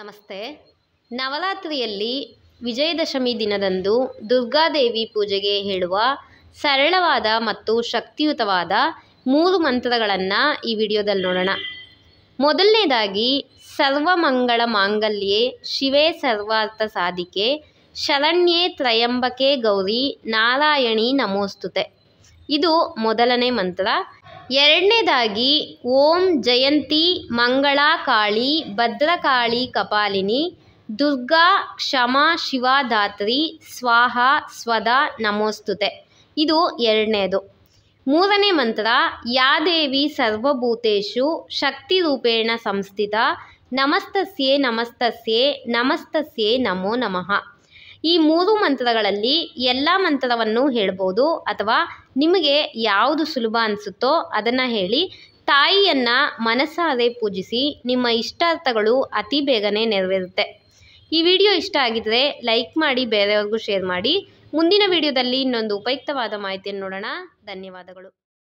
ನಮಸ್ತೆ ನವರಾತ್ರಿಯಲ್ಲಿ ವಿಜಯದಶಮಿ ದಿನದಂದು ದುರ್ಗಾದೇವಿ ಪೂಜೆಗೆ ಹೇಳುವ ಸರಳವಾದ ಮತ್ತು ಶಕ್ತಿಯುತವಾದ ಮೂರು ಮಂತ್ರಗಳನ್ನು ಈ ವಿಡಿಯೋದಲ್ಲಿ ನೋಡೋಣ ಮೊದಲನೇದಾಗಿ ಸರ್ವಮಂಗಳ ಮಾಂಗಲ್ಯೆ ಶಿವೇ ಸರ್ವಾರ್ಥ ಸಾಧಿಕೆ ಶರಣ್ಯೇ ತ್ರಯಂಬಕೆ ಗೌರಿ ನಾರಾಯಣಿ ನಮೋಸ್ತುತೆ ಇದು ಮೊದಲನೇ ಮಂತ್ರ ಎರಡನೇದಾಗಿ ಓಂ ಜಯಂತಿ ಮಂಗಳಾಕಾಳಿ ಕಾಳಿ ಭದ್ರಕಾಳಿ ಕಪಾಲಿನಿ ದುರ್ಗಾ ಕ್ಷಮಾ ಶಿವಾದಾತ್ರಿ ಸ್ವಾಹ ಸ್ವದಾ ನಮೋಸ್ತುತೆ ಇದು ಎರಡನೇದು ಮೂರನೇ ಮಂತ್ರ ಯಾದೇವಿ ಸರ್ವಭೂತೇಶು ಶಕ್ತಿ ರೂಪೇಣ ಸಂಸ್ಥಿತ ನಮಸ್ತಸ್ಯೆ ನಮಸ್ತಸ್ಯೆ ನಮಸ್ತಸ್ಯೆ ನಮೋ ನಮಃ ಈ ಮೂರು ಮಂತ್ರಗಳಲ್ಲಿ ಎಲ್ಲ ಮಂತ್ರವನ್ನು ಹೇಳ್ಬೋದು ಅಥವಾ ನಿಮಗೆ ಯಾವುದು ಸುಲಭ ಅನಿಸುತ್ತೋ ಅದನ್ನು ಹೇಳಿ ತಾಯಿಯನ್ನು ಮನಸಾರೆ ಪೂಜಿಸಿ ನಿಮ್ಮ ಇಷ್ಟಾರ್ಥಗಳು ಅತಿ ಬೇಗನೆ ನೆರವೇರುತ್ತೆ ಈ ವಿಡಿಯೋ ಇಷ್ಟ ಆಗಿದ್ದರೆ ಲೈಕ್ ಮಾಡಿ ಬೇರೆಯವ್ರಿಗೂ ಶೇರ್ ಮಾಡಿ ಮುಂದಿನ ವಿಡಿಯೋದಲ್ಲಿ ಇನ್ನೊಂದು ಉಪಯುಕ್ತವಾದ ಮಾಹಿತಿಯನ್ನು ನೋಡೋಣ ಧನ್ಯವಾದಗಳು